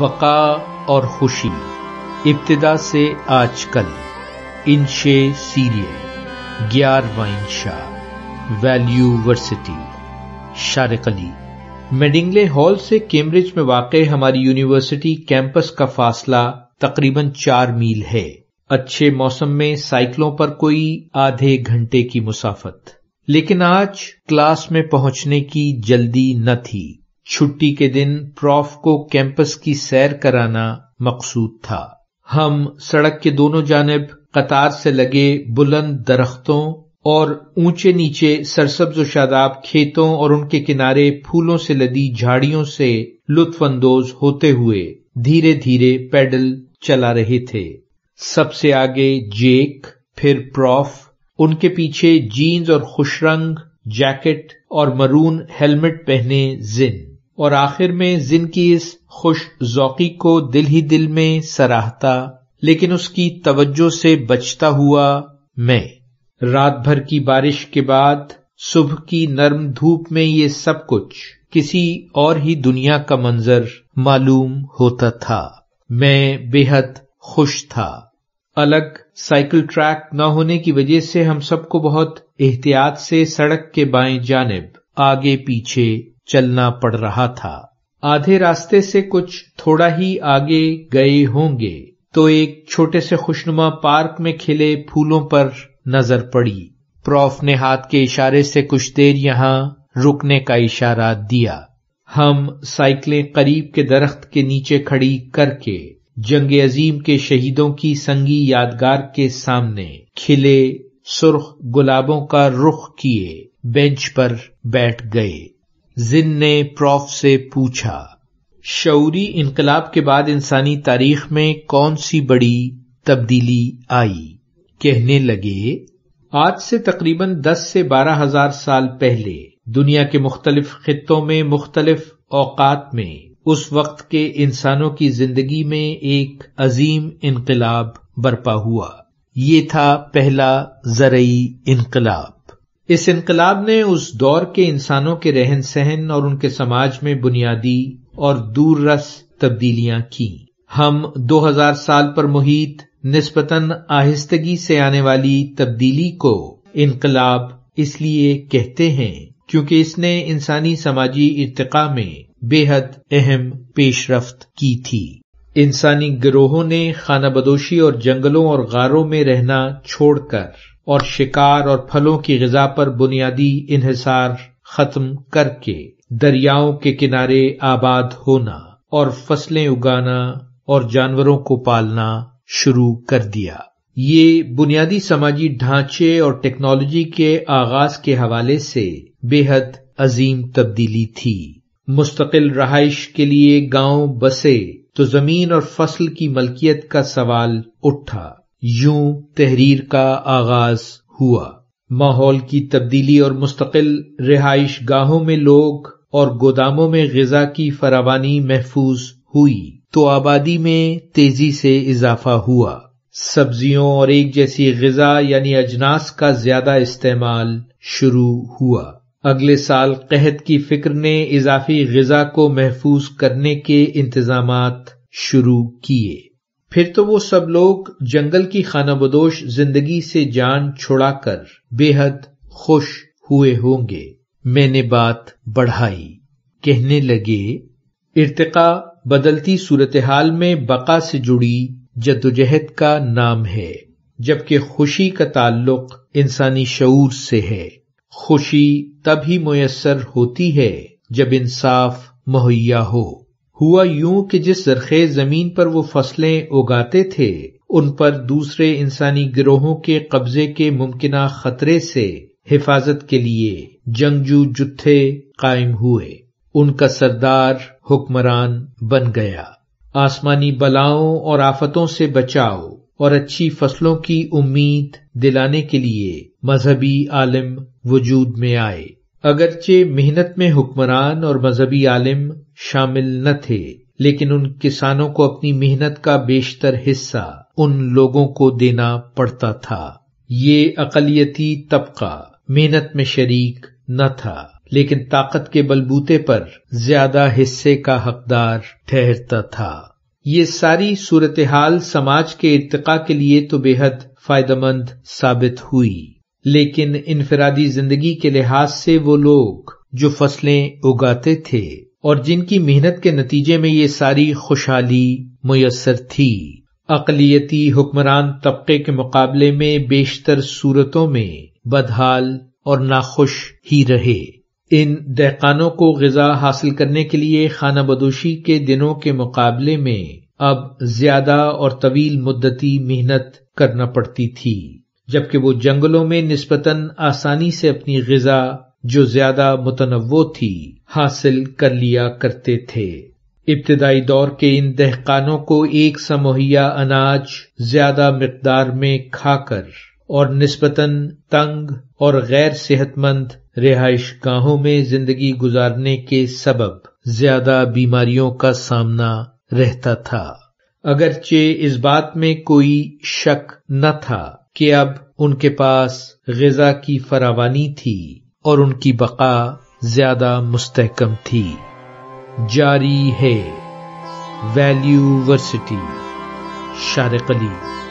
बका और खुशी इब्तदा से आजकल इंशे सीरियल ग्यारवा इंशा वैल्यू वर्सिटी शारक मेडिंगले हॉल से कैम्ब्रिज में वाक़ हमारी यूनिवर्सिटी कैंपस का फासला तकरीबन चार मील है अच्छे मौसम में साइकिलों पर कोई आधे घंटे की मुसाफत लेकिन आज क्लास में पहुंचने की जल्दी न थी छुट्टी के दिन प्रॉफ को कैंपस की सैर कराना मकसूद था हम सड़क के दोनों जानब कतार से लगे बुलंद दरख्तों और ऊंचे नीचे सरसब्ज व शादाब खेतों और उनके किनारे फूलों से लदी झाड़ियों से लुत्फानंदोज होते हुए धीरे धीरे पैडल चला रहे थे सबसे आगे जेक फिर प्रॉफ उनके पीछे जीन्स और खुश रंग जैकेट और मरून हेलमेट पहने जिन और आखिर में जिनकी इस खुश जौकी को दिल ही दिल में सराहता लेकिन उसकी तवज्जो से बचता हुआ मैं रात भर की बारिश के बाद सुबह की नर्म धूप में ये सब कुछ किसी और ही दुनिया का मंजर मालूम होता था मैं बेहद खुश था अलग साइकिल ट्रैक न होने की वजह से हम सबको बहुत एहतियात से सड़क के बाएं जानब आगे पीछे चलना पड़ रहा था आधे रास्ते से कुछ थोड़ा ही आगे गए होंगे तो एक छोटे से खुशनुमा पार्क में खिले फूलों पर नजर पड़ी प्रॉफ ने हाथ के इशारे से कुछ देर यहां रुकने का इशारा दिया हम साइकिलें करीब के दरख्त के नीचे खड़ी करके जंग अजीम के शहीदों की संगी यादगार के सामने खिले सुर्ख गुलाबों का रुख किए बेंच पर बैठ गए जिन ने प्रॉफ से पूछा शौरी इनकलाब के बाद इंसानी तारीख में कौन सी बड़ी तब्दीली आई कहने लगे आज से तकरीबन 10 से बारह हजार साल पहले दुनिया के मुख्तलिफ खत्ों में मुख्तलिफ औकात में उस वक्त के इंसानों की जिंदगी में एक अजीम इनकलाब बरपा हुआ ये था पहला जरई इनकलाब इस इनकलाब ने उस दौर के इंसानों के रहन सहन और उनके समाज में बुनियादी और दूररस तब्दीलियां की हम 2000 साल पर मुहित निस्बतन आहिस्तगी से आने वाली तब्दीली को इनकलाब इसलिए कहते हैं क्योंकि इसने इंसानी समाजी इरतका में बेहद अहम पेशरफ की थी इंसानी गिरोहों ने खाना बदोशी और जंगलों और गारों में रहना छोड़कर और शिकार और फलों की गजा पर बुनियादी इन्हिसार खत्म करके दरियाओं के किनारे आबाद होना और फसलें उगाना और जानवरों को पालना शुरू कर दिया ये बुनियादी समाजी ढांचे और टेक्नोलॉजी के आगाज के हवाले से बेहद अजीम तब्दीली थी मुस्तकिल रहाइश के लिए गांव बसे तो जमीन और फसल की मलकियत का सवाल उठा यूं तहरीर का आगाज हुआ माहौल की तब्दीली और मुस्तकिल रिहाइश गाहों में लोग और गोदामों में गजा की फरावानी महफूज हुई तो आबादी में तेजी से इजाफा हुआ सब्जियों और एक जैसी गजा यानी अजनास का ज्यादा इस्तेमाल शुरू हुआ अगले साल कहत की फिक्र ने इजाफी गजा को महफूज करने के इंतजाम शुरू किए फिर तो वो सब लोग जंगल की खानाबदोश जिंदगी से जान छुड़ाकर बेहद खुश हुए होंगे मैंने बात बढ़ाई कहने लगे इर्तका बदलती सूरत हाल में बका से जुड़ी जद्दोजहद का नाम है जबकि खुशी का ताल्लुक इंसानी शूर से है खुशी तभी मुयसर होती है जब इंसाफ मुहैया हो हुआ यूं कि जिस जरखेज जमीन पर वो फसलें उगाते थे उन पर दूसरे इंसानी गिरोहों के कब्जे के मुमकिन खतरे से हिफाजत के लिए जंगजू जुत्थे कायम हुए उनका सरदार हुक्मरान बन गया आसमानी बलाओं और आफतों से बचाओ और अच्छी फसलों की उम्मीद दिलाने के लिए मजहबी आलिम वजूद में आए अगरचे मेहनत में हुक्मरान और मजहबी आलिम शामिल न थे लेकिन उन किसानों को अपनी मेहनत का बेशतर हिस्सा उन लोगों को देना पड़ता था ये अकलियती तबका मेहनत में शरीक न था लेकिन ताकत के बलबूते पर ज्यादा हिस्से का हकदार ठहरता था ये सारी सूरत हाल समाज के इरतका के लिए तो बेहद फायदेमंद साबित हुई लेकिन इनफरादी जिंदगी के लिहाज से वो लोग जो फसलें उगाते थे और जिनकी मेहनत के नतीजे में ये सारी खुशहाली मुयसर थी अकलीती हुक्मरान तबके के मुकाबले में बेशतर सूरतों में बदहाल और नाखुश ही रहे इन दहकानों को गजा हासिल करने के लिए खाना बदोशी के दिनों के मुकाबले में अब ज्यादा और तवील मुद्दती मेहनत करना पड़ती थी जबकि वो जंगलों में निस्बतन आसानी से अपनी गजा जो ज्यादा मुतनवो थी हासिल कर लिया करते थे इब्तदाई दौर के इन दहकानों को एक समोहिया अनाज ज्यादा मकदार में खाकर और नस्बता तंग और गैर सेहतमंद रिहाइश गाहों में जिंदगी गुजारने के सबब ज्यादा बीमारियों का सामना रहता था अगरचे इस बात में कोई शक न था कि अब उनके पास गजा की फरावानी थी और उनकी बका ज्यादा मुस्तकम थी जारी है वैल्यूवर्सिटी शारकली